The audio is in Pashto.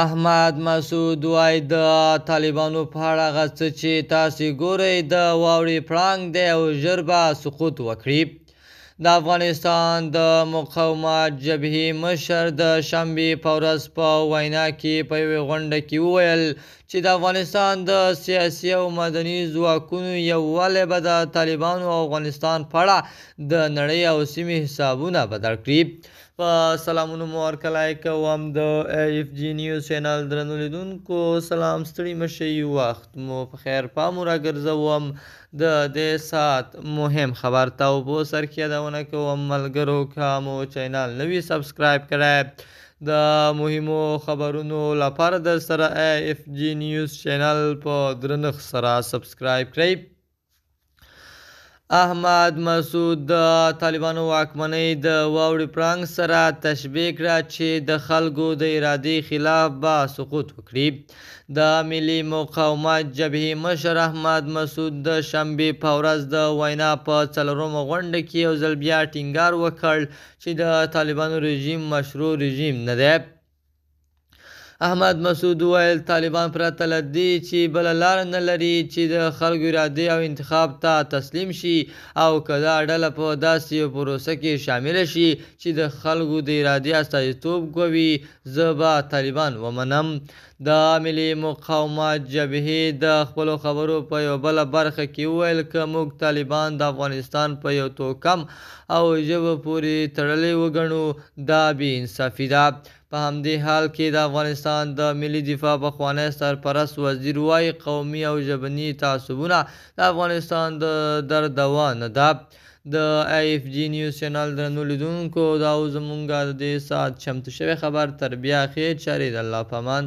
احمد مسعود وای د طالبانو په اړه هغه څه چې تاسې ګورئ د واورې پړانګ دی او ژر به سقوط وکړي د افغانستان د مقاومت جبهې مشر د شنبې په ورځ په وینا کې په یوې غونډه کې وویل چې د افغانستان د سیاسي او مدني ځواکونو یووالی به د طالبانو او افغانستان په اړه د نړۍ او سیمې حسابونه بدل کړي په سلامونو مو هرکلی کوم د ایف جی نیوز چینل درنو لیدونکو سلام ستړي مشي وخت مو په خیر پام راګرځوم د دې سات مهم خبر ته او په سر کې یادونه کوم ملګرو که مو چینل نوی سبسکرایب کړئ د مهمو خبرونو لپاره در سره اف جی نیوز چینل په درنښت سره سبسکرایب کړئ احمد مسعود د طالبانو واکمنۍ د واورې پرانګ سره تشبیه کړه چې د خلکو د ارادې خلاف به سقوط وکړي د ملي مقاومت جبهې مشر احمد مسعود د شنبې په ورځ د وینا په څلورمه غونډه کې یو ځل بیا ټینګار وکړ چې د طالبانو رژیم مشروع رژیم نه دی احمد مسعود وویل طالبان پرته له دې چې بله لار نه لري چې د خلکو ارادې او انتخاب ته تسلیم شي او که دا ډله په داسې یو پروسه کې شامله شي چې د خلکو د ارادې استازیتوب کوي زه به طالبان ومنم د ملي مقاومت جبهې د خپلو خبرو په یو بله برخه کې وویل که موږ طالبان د افغانستان په یو توکم او ژبه پورې تړلې وګڼو دا بې انصافي ده په همدې حال کې د افغانستان د ملي دفاع پخوانی سرپرست وزیر وایي قومي او ژبني تعصبونه د افغانستان د در دوا نه ده د آی اف جی نیوز چینل درنو لیدونکو دا اوس زمونږ د دې ساعت چمتو شوی خبر تر بیا اخیر چارې د الله پامان